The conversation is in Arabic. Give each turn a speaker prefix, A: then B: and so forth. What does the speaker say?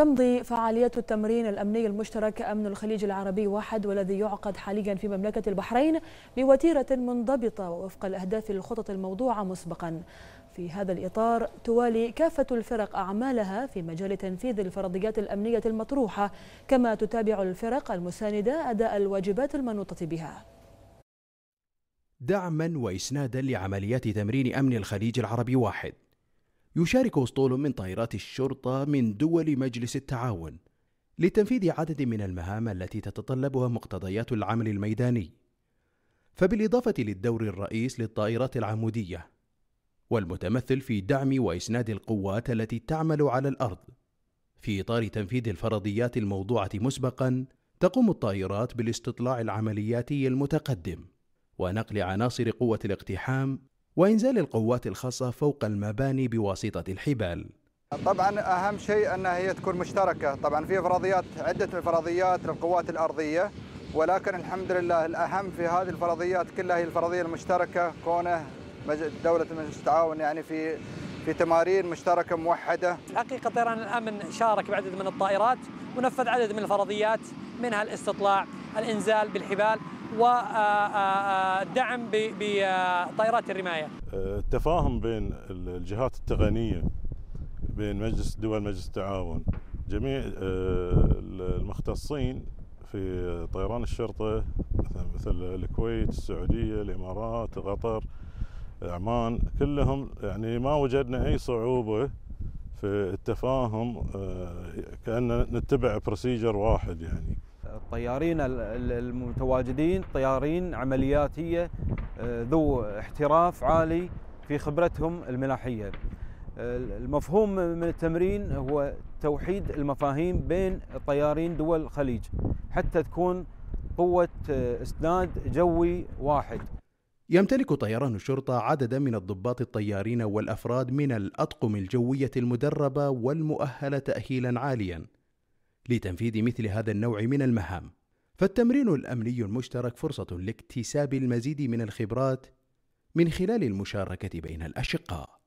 A: تمضي فعاليات التمرين الأمني المشترك أمن الخليج العربي واحد والذي يعقد حاليا في مملكة البحرين بوتيرة منضبطة وفق الأهداف الخطط الموضوعة مسبقا في هذا الإطار توالي كافة الفرق أعمالها في مجال تنفيذ الفرضيات الأمنية المطروحة كما تتابع الفرق المساندة أداء الواجبات المنوطة بها
B: دعما وإسنادا لعمليات تمرين أمن الخليج العربي واحد يشارك اسطول من طائرات الشرطه من دول مجلس التعاون لتنفيذ عدد من المهام التي تتطلبها مقتضيات العمل الميداني فبالاضافه للدور الرئيس للطائرات العموديه والمتمثل في دعم واسناد القوات التي تعمل على الارض في اطار تنفيذ الفرضيات الموضوعه مسبقا تقوم الطائرات بالاستطلاع العملياتي المتقدم ونقل عناصر قوه الاقتحام وإنزال القوات الخاصة فوق المباني بواسطة الحبال
C: طبعا أهم شيء أنها هي تكون مشتركة طبعا في فرضيات عدة الفرضيات للقوات الأرضية ولكن الحمد لله الأهم في هذه الفرضيات كلها هي الفرضية المشتركة كونه دولة مجلس التعاون يعني في في تمارين مشتركة موحدة
A: حقيقة طيران الأمن شارك بعدد من الطائرات ونفذ عدد من الفرضيات منها الاستطلاع الإنزال بالحبال ودعم آه، آه، آه، بطائرات الرماية
D: التفاهم بين الجهات التقنية بين مجلس دول مجلس التعاون جميع المختصين في طيران الشرطة مثل, مثل الكويت السعودية الإمارات قطر عمان كلهم يعني ما وجدنا أي صعوبة في التفاهم كأن نتبع بروسيجر واحد يعني الطيارين المتواجدين طيارين عملياتية
E: آه، ذو احتراف عالي في خبرتهم الملاحية آه، المفهوم من التمرين هو توحيد المفاهيم بين طيارين دول الخليج حتى تكون قوة آه، اسناد جوي واحد
B: يمتلك طيران الشرطة عددا من الضباط الطيارين والأفراد من الأطقم الجوية المدربة والمؤهلة تأهيلا عاليا لتنفيذ مثل هذا النوع من المهام فالتمرين الامني المشترك فرصه لاكتساب المزيد من
A: الخبرات من خلال المشاركه بين الاشقاء